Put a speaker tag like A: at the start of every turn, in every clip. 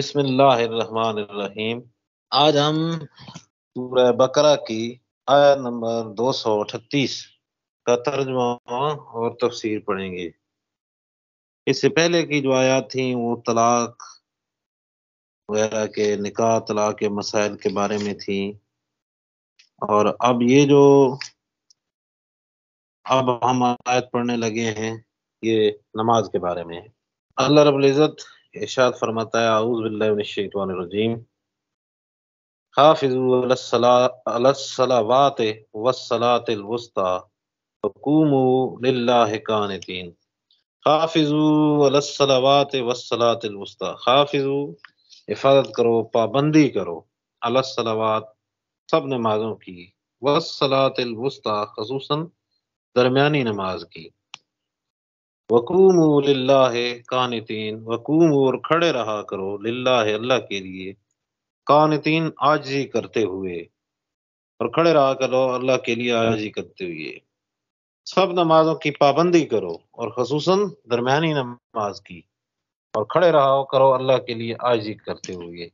A: बिस्मिल्लाहिर्रहमानिर्रहीम आज हम सूरह बकरा की आयत नंबर दो सौ अठतीस का तर्जमा और तफसीर पढ़ेंगे इससे पहले की जो आयात थी वो तलाक वगैरह के निकाह तलाक के मसाइल के बारे में थी और अब ये जो अब हम आयत पढ़ने लगे हैं ये नमाज के बारे में है अल्लाह रबुल्ज़त इशाद फरमाता है हाफिज़ु हिफाजत करो पाबंदी करो अलसलावात सब नमाज़ों की वसलातलवस्ता खसूस दरमियानी नमाज की वकूम है कानतीन वकूम और खड़े रहा करो है अल्लाह के लिए कानतीन आजी करते हुए और खड़े रहा करो अल्लाह के लिए आजी करते हुए सब नमाजों की पाबंदी करो और खसूस दरमियानी नमाज की और खड़े रहा करो अल्लाह के लिए आजी करते हुए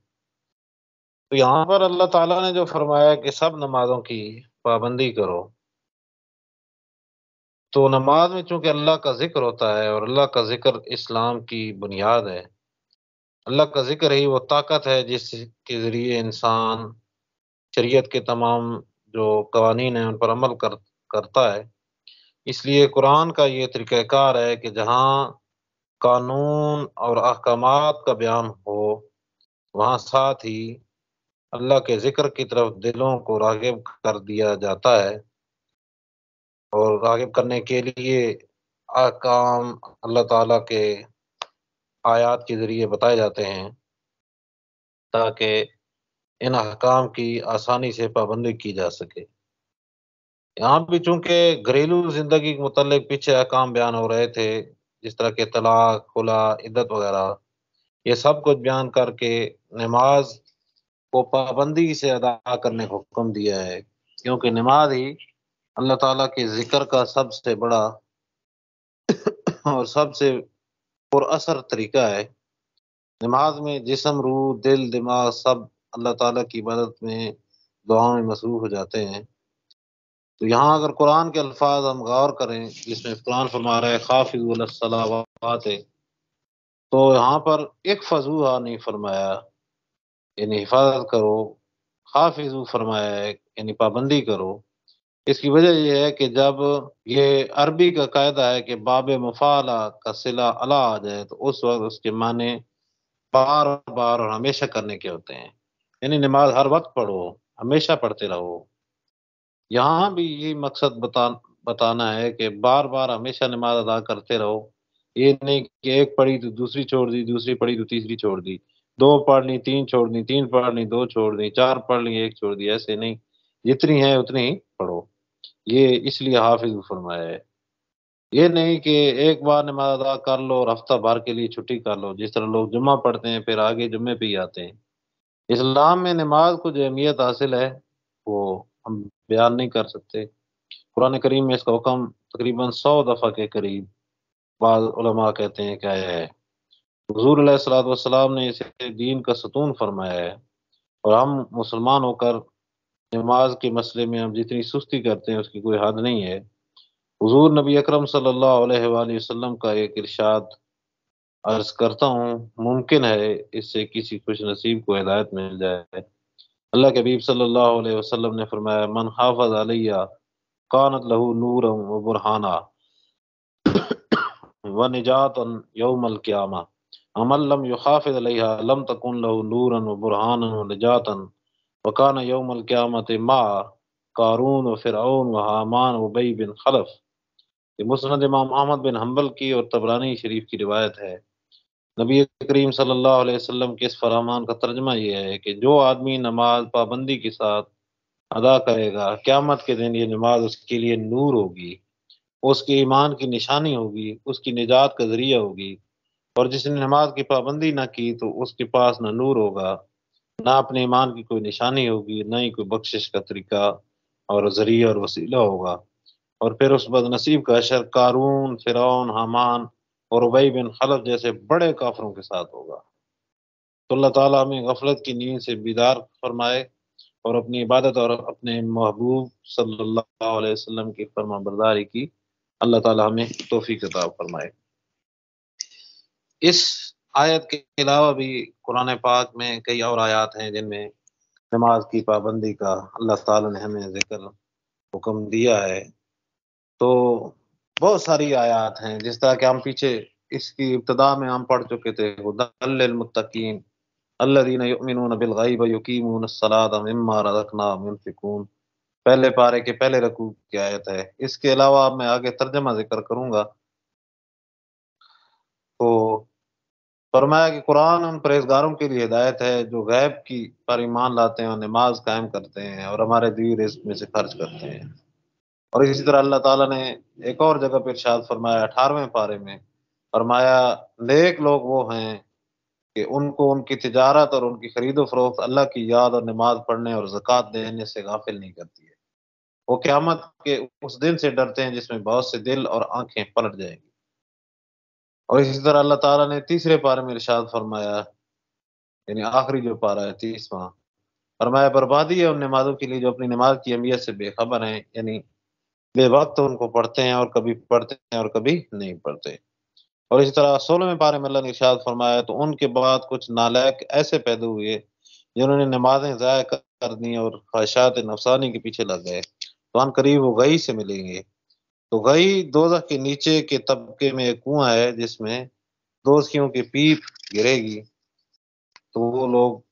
A: तो यहाँ पर अल्लाह ताला ने जो फरमाया कि सब नमाजों की पाबंदी करो तो नमाज में चूंकि अल्लाह का जिक्र होता है और अल्लाह का जिक्र इस्लाम की बुनियाद है अल्लाह का जिक्र ही वो ताकत है जिसके ज़रिए इंसान शरीयत के तमाम जो कवानीन हैं उन पर अमल कर करता है इसलिए कुरान का ये तरीक़ाकार है कि जहाँ कानून और अहकाम का बयान हो वहाँ साथ ही अल्लाह के ज़िक्र की तरफ दिलों को रागब कर दिया जाता है और रागिब करने के लिए काम अल्लाह ताला के आयात के ज़रिए बताए जाते हैं ताकि इन अहकाम की आसानी से पाबंदी की जा सके यहाँ भी चूंकि घरेलू ज़िंदगी के मतलब पीछे अहकाम बयान हो रहे थे जिस तरह के तलाक खुला इद्दत वगैरह ये सब कुछ बयान करके नमाज को पाबंदी से अदा करने का हुक्म दिया है क्योंकि नमाज ही अल्लाह ताला के ज़िक्र का सबसे बड़ा और सबसे पुरअसर तरीका है नमाज में जिसम रूह दिल दिमाग सब अल्लाह ताला की मदद में दुआ में मसरूफ़ हो जाते हैं तो यहाँ अगर कुरान के अल्फाज हम गौर करें जिसमें कुरान फरमा रहा है खाफिजलावात तो यहाँ पर एक फजूह नहीं फरमाया यानी हिफाजत करो खाफिजू फरमाया है यानी पाबंदी करो इसकी वजह यह है कि जब ये अरबी का कायदा है कि बाब मफाला का सिला अला आ जाए तो उस वक्त उसके माने बार बार और हमेशा करने के होते हैं यानी नमाज हर वक्त पढ़ो हमेशा पढ़ते रहो यहाँ भी ये मकसद बता बताना है कि बार बार हमेशा नमाज अदा करते रहो ये नहीं कि एक पढ़ी तो दूसरी छोड़ दी दूसरी पढ़ी तो तीसरी छोड़ दी दो पढ़ ली तीन छोड़ दी तीन पढ़ ली दो छोड़ दी चार पढ़ ली एक छोड़ दी ऐसे नहीं जितनी है उतनी ही पढ़ो ये इसलिए हाफिज फरमाया है ये नहीं कि एक बार नमाज अदा कर लो और हफ्ता भर के लिए छुट्टी कर लो जिस तरह लोग जुम्मा पढ़ते हैं फिर आगे जुम्मे पे ही आते हैं इस्लाम में नमाज को जो अहमियत हासिल है वो हम बयान नहीं कर सकते कुरान करीम में इसका हुक्म तकरीबन सौ दफ़ा के करीब बाद कहते हैं क्या है हजूर सलाम ने इसे दीन का सतून फरमाया है और हम मुसलमान होकर नमाज के मसले में हम जितनी सुस्ती करते हैं उसकी कोई हद नहीं है हजूर नबी अकरम सल्लल्लाहु अलैहि वसल्लम का एक इरशाद अर्ज करता हूँ मुमकिन है इससे किसी खुश नसीब को हिदायत मिल जाए अल्लाह के हबीब सल्लल्लाहु अलैहि वसल्लम ने फरमाया मन हाफज अलैया कानत लहू नूर व बुरहाना व निजात यौमल क्यामा अमल लम युहाफिज अलैहा लम तकुन लहू नूरन व बुरहान व निजातन वकान यौम क़्यामत मा कारून व फ़िरौन व हामान वबई बिन खलफ ये मुसनद इमाम अहमद बिन हम्बल की और तबरानी शरीफ की रिवायत है नबी करीम सल्लल्लाहु अलैहि वसल्लम के इस फरमान का तर्जमा यह है कि जो आदमी नमाज पाबंदी के साथ अदा करेगा क़्यामत के दिन ये नमाज उसके लिए नूर होगी उसके ईमान की निशानी होगी उसकी निजात का ज़रिया होगी और जिसने नमाज की पाबंदी ना की तो उसके पास ना नूर होगा ना अपने ईमान की कोई निशानी होगी ना ही कोई बख्शिश का तरीका और जरिया और वसीला होगा और फिर उस बदनसीब का अशर कारून फिरौन हमान और उबई बिन खलफ जैसे बड़े काफरों के साथ होगा तो अल्लाह ताला हमें गफलत की नींद से बीदार फरमाए और अपनी इबादत और अपने महबूब सल्लल्लाहु अलैहि वसल्लम की फरमा बरदारी की अल्लाह ताला हमें तोफ़ी किताब फरमाए इस आयत के अलावा भी कुरान पाक में कई और आयात हैं जिनमें नमाज की पाबंदी का अल्लाह ताला ने हमें जिक्र हुक्म दिया है तो बहुत सारी आयात हैं जिस तरह के हम पीछे इसकी इब्तदा में हम पढ़ चुके थे हुदलमतकीन अल्लादीन बिलगैब यकीमून सलादम्मा रखना मुनफिकून पहले पारे के पहले रकू की आयत है इसके अलावा मैं आगे तर्जमा जिक्र करूंगा तो फरमाया कि कुरान उन परहेजगारों के लिए हिदायत है जो गैब की पर ईमान लाते हैं और नमाज कायम करते हैं और हमारे दी रिस्क में से खर्च करते हैं और इसी तरह अल्लाह ताला ने एक और जगह पर इर्शाद फरमाया अठारहवें पारे में फरमाया नेक लोग वो हैं कि उनको उनकी तजारत और उनकी खरीदो फरोख्त अल्लाह की याद और नमाज पढ़ने और जक़ात देने से गाफिल नहीं करती है वो क़्यामत के उस दिन से डरते हैं जिसमें बहुत से दिल और आंखें पलट जाएंगी और इसी तरह अल्लाह ताला ने तीसरे पारे में इरशाद फरमाया यानी आखिरी जो पारा है तीसवा फरमाया बर्बादी है उन नमाजों के लिए जो अपनी नमाज की अहमियत से बेखबर है यानी बेवक्त तो उनको पढ़ते हैं और कभी पढ़ते हैं और कभी नहीं पढ़ते और इसी तरह सोलहवें पारे में अल्लाह ने इशाद फरमाया तो उनके बाद कुछ नालायक ऐसे पैदा हुए जिन्होंने नमाजें ज़ाय कर दी और ख्वाहिशात नफसानी के पीछे लग गए तो हम करीब वो गई से मिलेंगे तो गई दो के नीचे के तबके में एक कुआं है जिसमें दोस्तियों की पीप गिरेगी तो वो लोग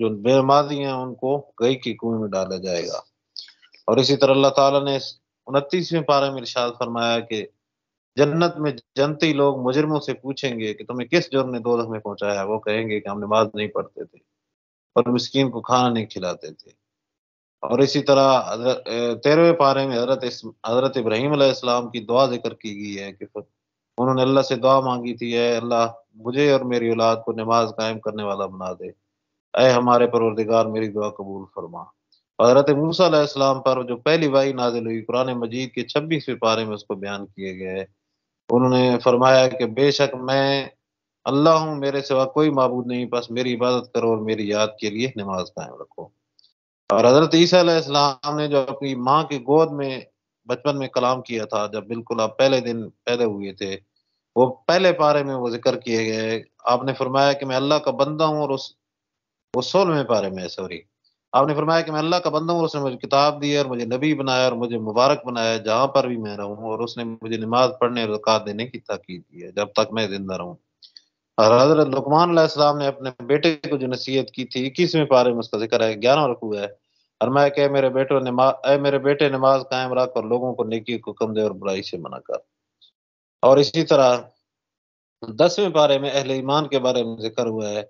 A: जो बेमाजी हैं उनको गई के कुएं में डाला जाएगा और इसी तरह अल्लाह ताला ने उनतीसवें पारा में इरशाद फरमाया कि जन्नत में जनती लोग मुजरमों से पूछेंगे कि तुम्हें किस जुर्म ने दो में पहुंचाया है वो कहेंगे कि हम नमाज नहीं पढ़ते थे और मिस्किन को खाना नहीं खिलाते थे और इसी तरह तेरहवें पारे में हजरत हजरत इब्राहिम अलैहिस्सलाम की दुआ जिक्र की गई है कि उन्होंने अल्लाह से दुआ मांगी थी है अल्लाह मुझे और मेरी औलाद को नमाज कायम करने वाला बना दे अय हमारे परवरदिगार मेरी दुआ कबूल फरमा हजरत मूसम पर जो पहली वाई नाजिल हुई कुरान मजीद के छब्बीसवें पारे में उसको बयान किए गए है उन्होंने फरमाया कि बेशक मैं अल्लाह हूँ मेरे सिवा कोई मबूद नहीं बस मेरी इबादत करो और मेरी याद के लिए नमाज कायम रखो और हजरत ईसीम ने जो अपनी माँ की गोद में बचपन में कलाम किया था जब बिल्कुल आप पहले दिन पैदा हुए थे वो पहले पारे में वो जिक्र किए गए आपने फरमाया कि मैं अल्लाह का बंदा हूँ और उस वो सोलहवें पारे में सॉरी आपने फरमाया कि मैं अल्लाह का बंदा हूँ और उसने मुझे किताब दी और मुझे नबी बनाया और मुझे मुबारक बनाया जहाँ पर भी मैं रहूँ और उसने मुझे नमाज पढ़ने और देने की ताकीद की है जब तक मैं जिंदा रहूँ हजरत लकमान ने अपने बेटे को जो नसीहत की थी इक्कीसवें पारे में उसका जिक्र है ग्यारह रखू है और मैं कह मेरे बेटो नमाज मेरे बेटे नमाज कायम रख और लोगों को नेकी को कम दे और बुराई से मना कर और इसी तरह दसवें पारे में अहल ईमान के बारे में जिक्र हुआ है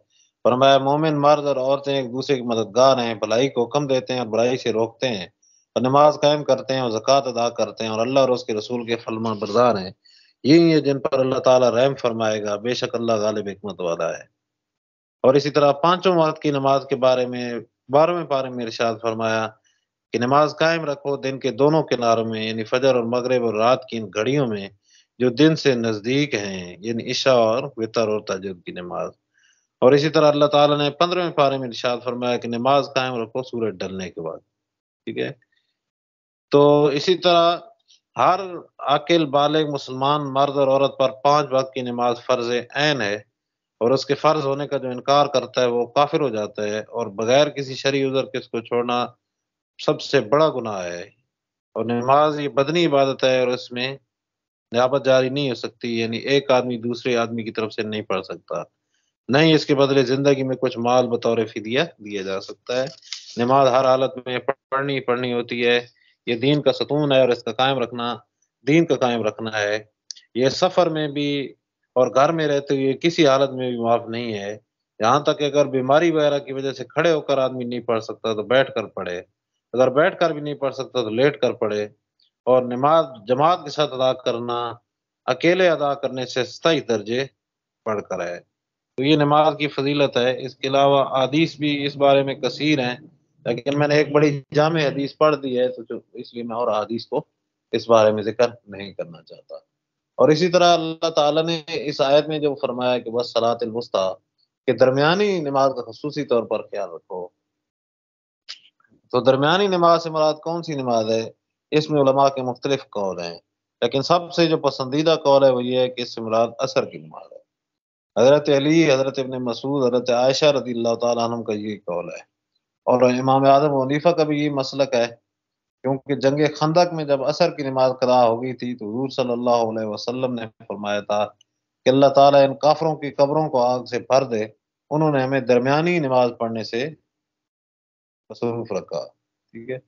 A: फरमाया मोमिन मर्द और औरतें एक दूसरे की मददगार हैं भलाई को हुक्म देते हैं और बुराई से रोकते हैं और नमाज कायम करते हैं और जक़ात अदा करते हैं और अल्लाह और उसके रसूल के फलमान बरदार हैं यही है जिन पर अल्लाह ताला रहम फरमाएगा बेशक अल्लाह गालिब हमत वाला है और इसी तरह पांचों वक्त की नमाज के बारे में बारहवें पारे में इरशाद फरमाया कि नमाज कायम रखो दिन के दोनों किनारों में यानी फजर और मगरब और रात की इन घड़ियों में जो दिन से नज़दीक हैं यानी इशा और वितर और तजुद की नमाज और इसी तरह अल्लाह ताला ने पंद्रहवें पारे में इरशाद फरमाया कि नमाज कायम रखो सूरज ढलने के बाद ठीक है तो इसी तरह हर अकेल बाल मुसलमान मर्द और औरत पर पांच वक्त की नमाज फ़र्ज ऐन है और उसके फ़र्ज होने का जो इनकार करता है वो काफिर हो जाता है और बगैर किसी शरी उजर के उसको छोड़ना सबसे बड़ा गुनाह है और नमाज ये बदनी इबादत है और इसमें नियाबत जारी नहीं हो सकती यानी एक आदमी दूसरे आदमी की तरफ से नहीं पढ़ सकता नहीं इसके बदले ज़िंदगी में कुछ माल बतौर फिदिया दिया जा सकता है नमाज हर हालत में पढ़नी पढ़नी होती है ये दीन का सतून है और इसका कायम रखना दीन का कायम रखना है ये सफ़र में भी और घर में रहते हुए किसी हालत में भी माफ नहीं है यहाँ तक कि अगर बीमारी वगैरह की वजह से खड़े होकर आदमी नहीं पढ़ सकता तो बैठ कर पढ़े अगर बैठ कर भी नहीं पढ़ सकता तो लेट कर पढ़े और नमाज जमात के साथ अदा करना अकेले अदा करने से सही दर्जे पढ़कर है तो ये नमाज की फजीलत है इसके अलावा आदीस भी इस बारे में कसीर हैं लेकिन मैंने एक बड़ी जाम हदीस पढ़ दी है तो इसलिए मैं और हदीस को इस बारे में जिक्र नहीं करना चाहता और इसी तरह अल्लाह ताला ने इस आयत में जो फरमाया कि बस सलातुलवस्ता के दरमियानी नमाज का खसूसी तौर पर ख्याल रखो तो दरमियानी नमाज से मुराद कौन सी नमाज है इसमें उलमा के मुख्तलिफ कौल हैं लेकिन सबसे जो पसंदीदा कौल है वो ये है कि इससे मुराद असर की नमाज है हज़रत अली हज़रत इबन मसूद हज़रत आयशा रदी अल्लाह तम का ये कौल है और इमाम आजम वनीफा का भी यही मसलक है क्योंकि जंग खंदक में जब असर की नमाज कदा हो गई थी तो हजूर सल्लल्लाहु अलैहि वसल्लम ने फरमाया था कि अल्लाह ताला इन काफरों की कब्रों को आग से भर दे उन्होंने हमें दरमियानी नमाज पढ़ने से मसरूफ रखा ठीक है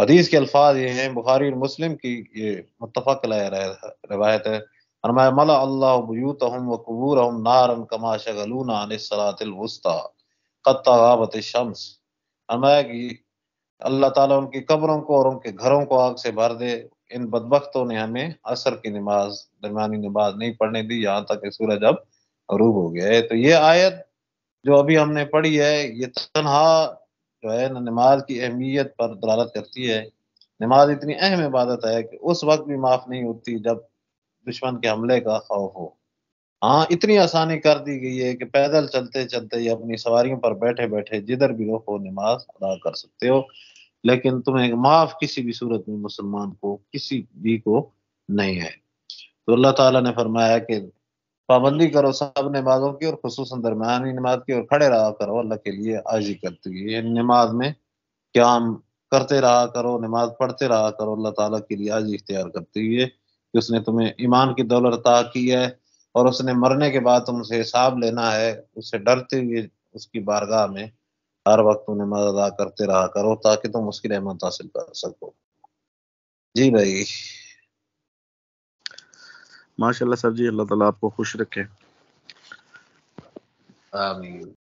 A: हदीस के अल्फाज ये हैं बुखारी और मुस्लिम की ये मुतफ़ रवायत है फरमाया मला अल्लाह बुयूतहम व कुबूरहम नारन कमा शगलूना अन सलातिल वुस्ता कत्ता गाबत शम्स अमायगी अल्लाह ताला उनकी कब्रों को और उनके घरों को आग से भर दे इन बदबख्तों ने हमें असर की नमाज दरमियानी नमाज नहीं पढ़ने दी यहाँ तक सूरज अब रूब हो गया है तो ये आयत जो अभी हमने पढ़ी है ये तनहा जो है ना नमाज की अहमियत पर दलालत करती है नमाज इतनी अहम इबादत है कि उस वक्त भी माफ़ नहीं होती जब दुश्मन के हमले का खौफ हो हाँ इतनी आसानी कर दी गई है कि पैदल चलते चलते या अपनी सवारियों पर बैठे बैठे जिधर भी रोको नमाज अदा कर सकते हो लेकिन तुम्हें माफ किसी भी सूरत में मुसलमान को किसी भी को नहीं है तो अल्लाह ताला ने फरमाया कि पाबंदी करो सब नमाजों की और खसूस दरमियानी नमाज की और खड़े रहा करो अल्लाह के लिए आजी करती है नमाज में क्या करते रहा करो नमाज पढ़ते रहा करो अल्लाह ताला के लिए आजी इख्तियार करती है कि उसने तुम्हें ईमान की दौलत अता की है और उसने मरने के बाद तुमसे हिसाब लेना है उसे डरते हुए उसकी बारगाह में हर वक्त उन्हें मदद अदा करते रहा करो ताकि तुम उसकी रहमत हासिल कर सको जी भाई माशाल्लाह सर जी अल्लाह ताला आपको खुश रखे आमीन